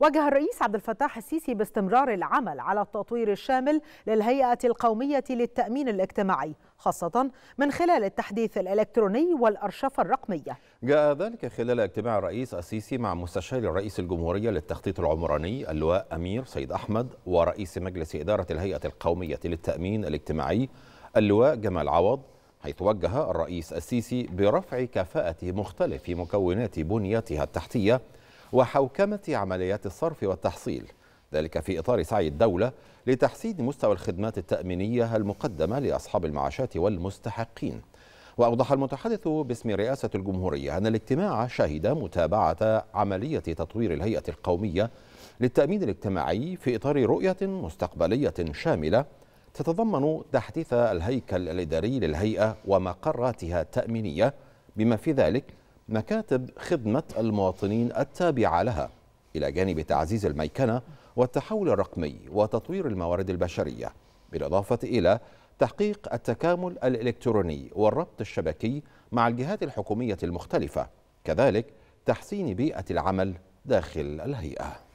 وجه الرئيس عبد الفتاح السيسي باستمرار العمل على التطوير الشامل للهيئة القومية للتأمين الاجتماعي خاصة من خلال التحديث الإلكتروني والأرشفة الرقمية جاء ذلك خلال اجتماع الرئيس السيسي مع مستشار رئيس الجمهورية للتخطيط العمراني اللواء أمير سيد أحمد ورئيس مجلس إدارة الهيئة القومية للتأمين الاجتماعي اللواء جمال عوض حيث وجه الرئيس السيسي برفع كفاءة مختلف مكونات بنيتها التحتية وحوكمة عمليات الصرف والتحصيل ذلك في إطار سعي الدولة لتحسين مستوى الخدمات التأمينية المقدمة لأصحاب المعاشات والمستحقين وأوضح المتحدث باسم رئاسة الجمهورية أن الاجتماع شهد متابعة عملية تطوير الهيئة القومية للتأمين الاجتماعي في إطار رؤية مستقبلية شاملة تتضمن تحديث الهيكل الإداري للهيئة ومقراتها التأمينية بما في ذلك مكاتب خدمة المواطنين التابعة لها إلى جانب تعزيز الميكنة والتحول الرقمي وتطوير الموارد البشرية بالإضافة إلى تحقيق التكامل الإلكتروني والربط الشبكي مع الجهات الحكومية المختلفة كذلك تحسين بيئة العمل داخل الهيئة